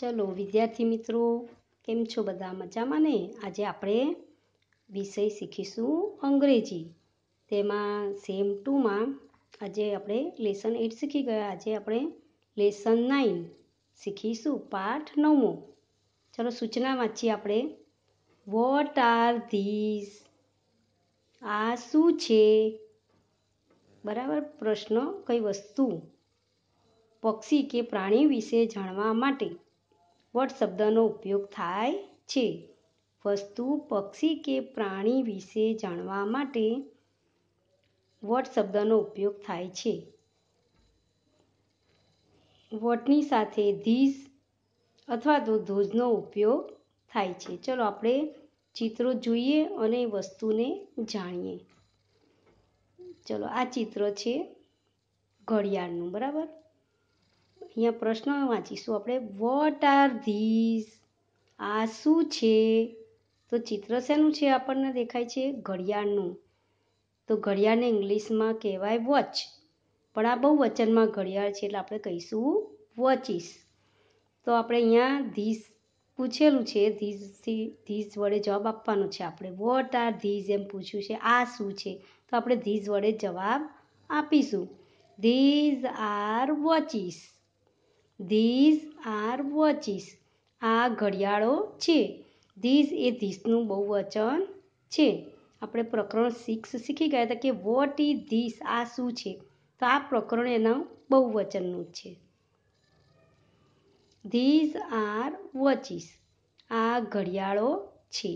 ચલો વિદ્યાર્થી મિત્રો કેમ છો બધા મજામાં ને આજે આપણે વિષય શીખીશું અંગ્રેજી તેમાં સેમ ટુમાં આજે આપણે લેસન એટ શીખી ગયા આજે આપણે લેસન નાઇન શીખીશું પાઠ નવમો ચલો સૂચના વાંચીએ આપણે વોટ આર ધીસ આ શું છે બરાબર પ્રશ્ન કઈ વસ્તુ પક્ષી કે પ્રાણી વિશે જાણવા માટે વટ શબ્દનો ઉપયોગ થાય છે વસ્તુ પક્ષી કે પ્રાણી વિશે જાણવા માટે વટ શબ્દનો ઉપયોગ થાય છે વટની સાથે ધીસ અથવા તો ધોજનો ઉપયોગ થાય છે ચલો આપણે ચિત્રો જોઈએ અને વસ્તુને જાણીએ ચલો આ ચિત્ર છે ઘડિયાળનું બરાબર અહીંયા પ્રશ્નો વાંચીશું આપણે વોટ આર ધીઝ આ શું છે તો ચિત્ર શેનું છે આપણને દેખાય છે ઘડિયાળનું તો ઘડિયાળને ઇંગ્લિશમાં કહેવાય વોચ પણ આ બહુ વચનમાં ઘડિયાળ છે એટલે આપણે કહીશું વોચિસ તો આપણે અહીંયા ધીસ પૂછેલું છે ધીઝથી ધીઝ વડે જવાબ આપવાનો છે આપણે વોટ આર ધીઝ એમ પૂછ્યું છે આ શું છે તો આપણે ધીઝ વડે જવાબ આપીશું these are watches these are watches આ ઘડિયાળો છે ધીઝ એ ધીસનું બહુવચન છે આપણે પ્રકરણ સિક્સ શીખી ગયા હતા કે વોટ ઇઝ ધીસ આ શું છે તો આ પ્રકરણ એના બહુવચનનું છે ધીઝ આર વોચીસ આ ઘડિયાળો છે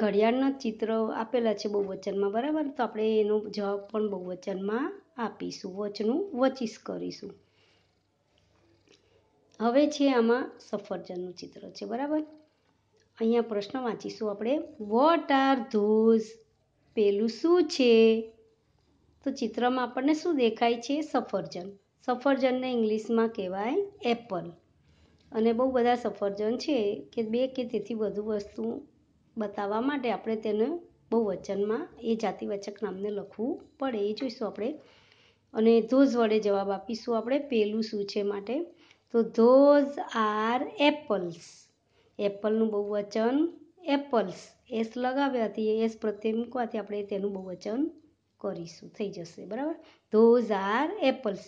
ઘડિયાળના ચિત્ર આપેલા છે બહુવચનમાં બરાબર તો આપણે એનો જવાબ પણ બહુવચનમાં આપીશું વચનું વોચીસ કરીશું હવે છે આમાં સફરજનનું ચિત્ર છે બરાબર અહીંયા પ્રશ્ન વાંચીશું આપણે વોટ આર ધોઝ પેલું શું છે તો ચિત્રમાં આપણને શું દેખાય છે સફરજન સફરજનને ઇંગ્લિશમાં કહેવાય એપલ અને બહુ બધા સફરજન છે કે બે કે તેથી વધુ વસ્તુ બતાવવા માટે આપણે તેને બહુ વચનમાં એ જાતિવચક નામને લખવું પડે એ જોઈશું આપણે અને ધોઝ વડે જવાબ આપીશું આપણે પેલું શું છે માટે તો ધોઝ આર એપલ્સ એપલનું બહુવચન એપલ્સ એસ લગાવ્યાથી એસ પ્રત્યે મૂકવાથી આપણે તેનું બહુવચન કરીશું થઈ જશે બરાબર ધોઝ આર એપલ્સ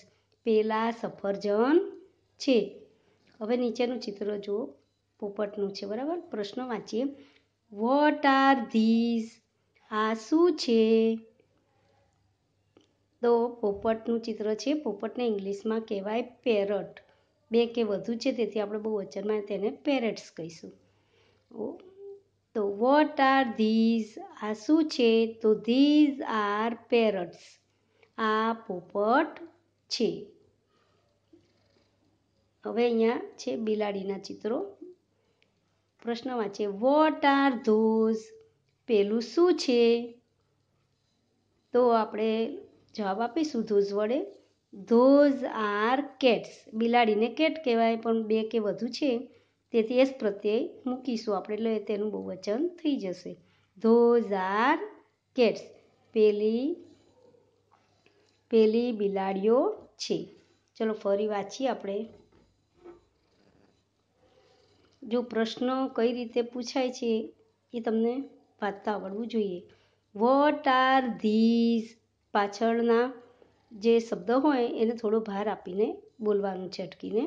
પેલા સફરજન છે હવે નીચેનું ચિત્ર જુઓ પોપટનું છે બરાબર પ્રશ્ન વાંચીએ વોટ આર ધીઝ આ શું છે તો પોપટનું ચિત્ર છે પોપટને ઇંગ્લિશમાં કહેવાય પેરટ બે કે વધુ છે તેથી આપણે બહુ વચનમાં તેને પેરેટ્સ કહીશું તો વોટ આર ધીઝ આ શું છે તો ધીઝ આર પેરટ્સ આ પોપટ છે હવે અહીંયા છે બિલાડીના ચિત્રો પ્રશ્નમાં છે વોટ આર ધોઝ પેલું શું છે તો આપણે જવાબ આપીશું ધોઝ વડે ધોઝ આર કેટ્સ બિલાડીને કેટ કહેવાય પણ બે કે વધુ છે તેથી એસ પ્રત્યય મૂકીશું આપણે એટલે તેનું બહુવચન થઈ જશે ધોઝ આર કેટ્સ પેલી પેલી બિલાડીઓ છે ચલો ફરી વાંચીએ આપણે જો પ્રશ્ન કઈ રીતે પૂછાય છે એ તમને વાંચતા આવડવું જોઈએ વોટ આર ધીઝ પાછળના જે શબ્દ હોય એને થોડો ભાર આપીને બોલવાનું છે અટકીને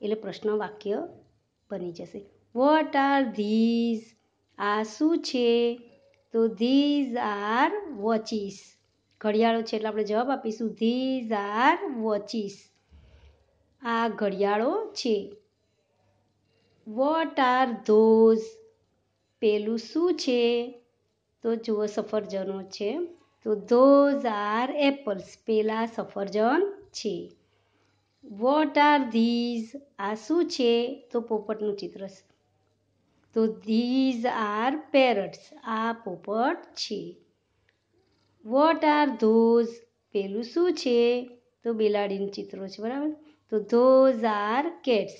એટલે પ્રશ્ન વાક્ય બની જશે વોટ આર ધીઝ આ શું છે તો ધીઝ આર વોચીસ ઘડિયાળો છે એટલે આપણે જવાબ આપીશું ધીઝ આર વોચીસ આ ઘડિયાળો છે વોટ આર ધોઝ પેલું શું છે તો જુઓ સફરજનો છે તો ધોઝ આર એપલ્સ પેલા સફરજન છે વોટ આર ધીઝ આ શું છે તો પોપટનું ચિત્ર તો ધીઝ આર પેરટ્સ આ પોપટ છે વોટ આર ધોઝ પેલું શું છે તો બિલાડીનું ચિત્રો છે બરાબર તો ધોઝ આર કેટ્સ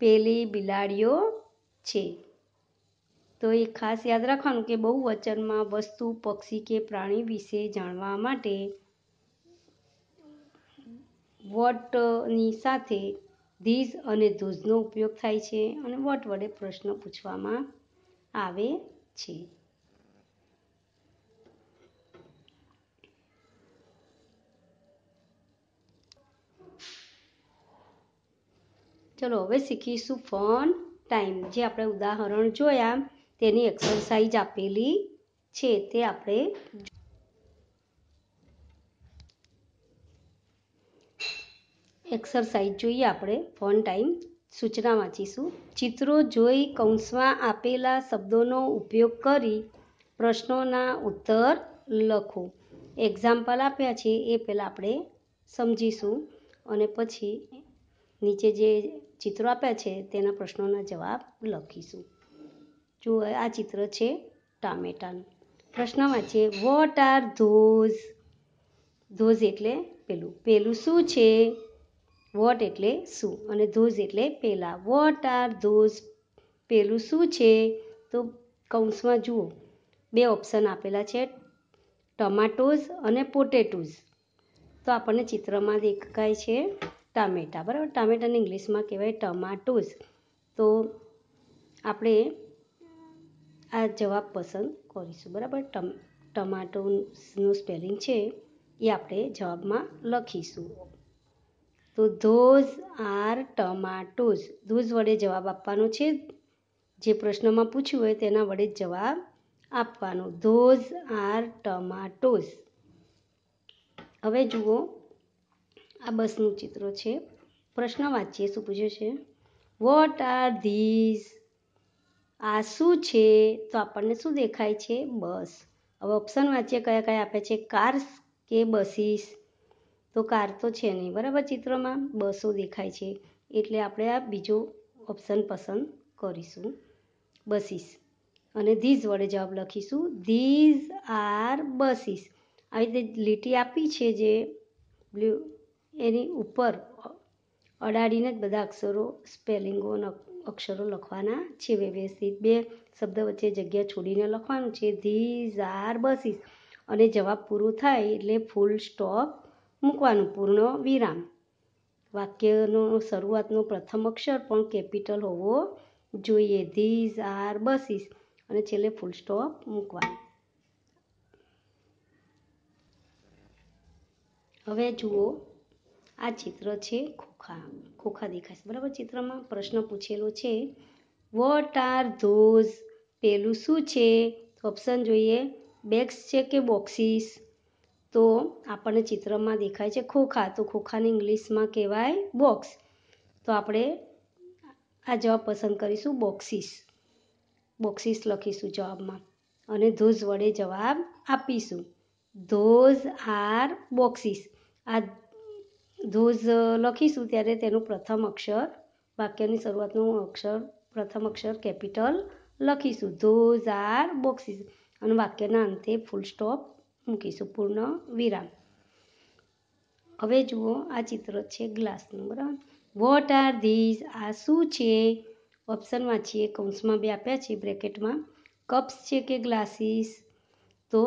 પેલી બિલાડીઓ છે તો એ ખાસ યાદ રાખવાનું કે બહુ વચનમાં વસ્તુ પક્ષી કે પ્રાણી વિશે જાણવા માટે વોટની સાથે ધીઝ અને ધોઝનો ઉપયોગ થાય છે અને વોટ વડે પ્રશ્ન પૂછવામાં આવે છે ચલો હવે શીખીશું ફોન ટાઈમ જે આપણે ઉદાહરણ જોયા તેની એક્સરસાઇઝ આપેલી છે તે આપણે એક્સરસાઇઝ જોઈએ આપણે ફોન ટાઈમ સૂચના વાંચીશું ચિત્રો જોઈ કૌંસમાં આપેલા શબ્દોનો ઉપયોગ કરી પ્રશ્નોના ઉત્તર લખો એક્ઝામ્પલ આપ્યા છે એ પહેલાં આપણે સમજીશું અને પછી નીચે જે ચિત્રો આપ્યા છે તેના પ્રશ્નોના જવાબ લખીશું જુઓ આ ચિત્ર છે ટામેટાનું પ્રશ્નમાં છે વોટ આર ધોઝ ધોઝ એટલે પેલું પેલું શું છે વોટ એટલે શું અને ધોઝ એટલે પેલા વોટ આર ધોઝ પેલું શું છે તો કૌંસમાં જુઓ બે ઓપ્શન આપેલા છે ટમાટોઝ અને પોટેટોઝ તો આપણને ચિત્રમાં દેખાય છે ટામેટા બરાબર ટામેટાને ઇંગ્લિશમાં કહેવાય ટમાટોઝ તો આપણે આ જવાબ પસંદ કરીશું બરાબર ટમ ટમાટોનું સ્પેલિંગ છે એ આપણે જવાબમાં લખીશું તો ધોઝ આર ટમાટોઝ ધોઝ વડે જવાબ આપવાનો છે જે પ્રશ્નમાં પૂછ્યું હોય તેના વડે જવાબ આપવાનો ધોઝ આર ટમાટોઝ હવે જુઓ આ બસનું ચિત્ર છે પ્રશ્ન વાંચીએ શું પૂછ્યું છે વોટ આર ધીઝ આ શું છે તો આપણને શું દેખાય છે બસ હવે ઓપ્શન વાંચીએ કયા કયા આપે છે કાર્સ કે બસીસ તો કાર તો છે નહીં બરાબર ચિત્રમાં બસો દેખાય છે એટલે આપણે આ બીજો ઓપ્શન પસંદ કરીશું બસીસ અને ધીઝ વડે જવાબ લખીશું ધીઝ આર બસીસ આવી રીતે લીટી આપી છે જે બ્લ્યુ એની ઉપર અડાડીને જ બધા અક્ષરો સ્પેલિંગો અક્ષરો લખવાના છે વ્યવસ્થિત બે શબ્દ વચ્ચે જગ્યા છોડીને લખવાનું છે ધીઝ આર બસીસ અને જવાબ પૂરો થાય એટલે ફૂલ સ્ટોપ મૂકવાનું પૂર્ણ વિરામ વાક્યનો શરૂઆતનો પ્રથમ અક્ષર પણ કેપિટલ હોવો જોઈએ ધીઝ આર બસીસ અને છેલ્લે ફૂલ સ્ટોપ મૂકવાનું હવે જુઓ આ ચિત્ર છે ખોખા ખોખા દેખાય છે બરાબર ચિત્રમાં પ્રશ્ન પૂછેલો છે વોટ આર ધોઝ પેલું શું છે ઓપ્શન જોઈએ બેગ્સ છે કે બોક્સિસ તો આપણને ચિત્રમાં દેખાય છે ખોખા તો ખોખાને ઇંગ્લિશમાં કહેવાય બોક્સ તો આપણે આ જવાબ પસંદ કરીશું બોક્સિસ બોક્સીસ લખીશું જવાબમાં અને ધોઝ વડે જવાબ આપીશું ધોઝ આર બોક્સીસ આ ધોઝ લખીશું ત્યારે તેનું પ્રથમ અક્ષર વાક્યની શરૂઆતનું અક્ષર પ્રથમ અક્ષર કેપિટલ લખીશું ધોઝ આર બોક્સિસ અને વાક્યના અંતે ફૂલ સ્ટોપ મૂકીશું પૂર્ણ વિરામ હવે જુઓ આ ચિત્ર છે ગ્લાસનું બરાબર વોટ આર ધીઝ આ શું છે ઓપ્શનમાં છીએ કૌંસમાં બી આપ્યા છે બ્રેકેટમાં કપ્સ છે કે ગ્લાસીસ તો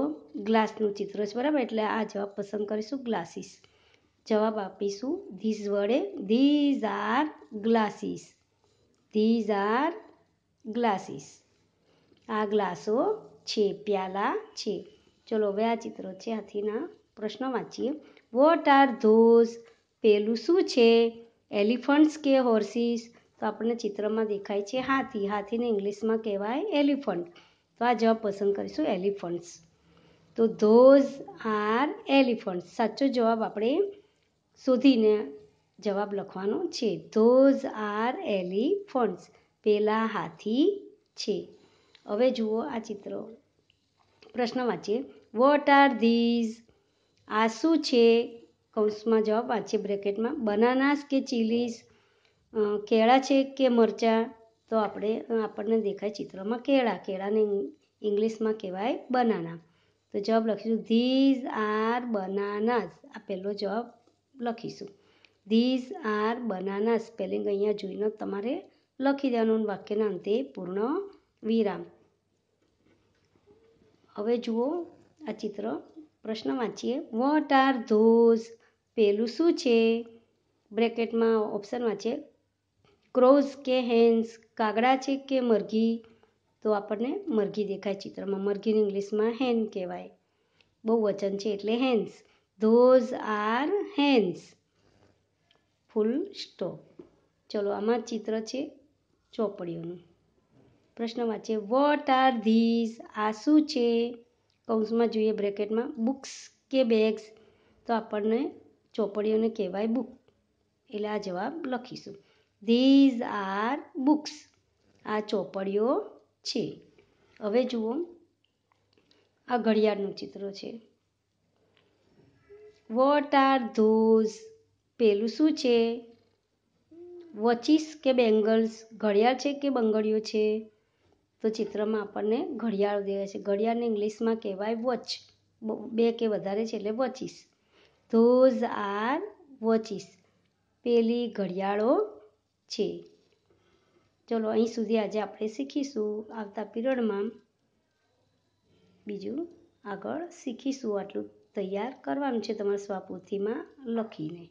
ગ્લાસનું ચિત્ર છે બરાબર એટલે આ જવાબ પસંદ કરીશું ગ્લાસીસ જવાબ આપીશું ધીઝ વડે these are glasses these are glasses આ ગ્લાસો છે પ્યાલા છે ચલો હવે આ ચિત્રો છે હાથીના પ્રશ્નો વાંચીએ વોટ આર ધોઝ પેલું શું છે એલિફન્ટ્સ કે હોર્સીસ તો આપણને ચિત્રમાં દેખાય છે હાથી હાથીને ઇંગ્લિશમાં કહેવાય એલિફન્ટ તો આ જવાબ પસંદ કરીશું એલિફન્ટ્સ તો ધોઝ આર એલિફન્ટ્સ સાચો જવાબ આપણે શોધીને જવાબ લખવાનો છે ધોઝ આર એલિફન્ટ્સ પેલા હાથી છે હવે જુઓ આ ચિત્ર પ્રશ્ન વાંચીએ વોટ આર ધીઝ આ શું છે કૌંસમાં જવાબ વાંચીએ બ્રેકેટમાં બનાનાસ કે ચીલીસ કેળા છે કે મરચાં તો આપણે આપણને દેખાય ચિત્રમાં કેળા કેળાને ઇંગ્લિશમાં કહેવાય બનાના તો જવાબ લખીશું ધીઝ આર બનાનાસ આ પહેલો જવાબ લખીશું ધીઝ આર બનાના સ્પેલિંગ અહીંયા જોઈને તમારે લખી દેવાનું વાક્યના અંતે પૂર્ણ વિરામ હવે જુઓ આ ચિત્ર પ્રશ્ન વાંચીએ વોટ આર ધોઝ પેલું શું છે બ્રેકેટમાં ઓપ્શન વાંચીએ ક્રોઝ કે હેન્સ કાગડા છે કે મરઘી તો આપણને મરઘી દેખાય ચિત્રમાં મરઘીની ઇંગ્લિશમાં હેન કહેવાય બહુ વચન છે એટલે hens those are hens full stop ચલો આમાં ચિત્ર છે ચોપડીઓનું પ્રશ્નમાં છે વોટ આર ધીઝ આ શું છે કૌંસમાં જોઈએ બ્રેકેટમાં બુક્સ કે બેગ્સ તો આપણને ચોપડીઓને કહેવાય બુક એટલે આ જવાબ લખીશું ધીઝ આર બુક્સ આ ચોપડીઓ છે હવે જુઓ આ ઘડિયાળનું ચિત્ર છે વોટ આર ધોઝ પેલું શું છે વોચિસ કે બેંગલ્સ ઘડિયાળ છે કે બંગડીઓ છે તો ચિત્રમાં આપણને ઘડિયાળો દેખાય છે ઘડિયાળને ઇંગ્લિશમાં કહેવાય વોચ બે કે વધારે છે એટલે વોચિસ ધોઝ આર વોચિસ પેલી ઘડિયાળો છે ચલો અહીં સુધી આજે આપણે શીખીશું આવતા પિરિયડમાં બીજું આગળ શીખીશું આટલું તૈયાર કરવાનું છે તમારે સ્વાપોથીમાં લખીને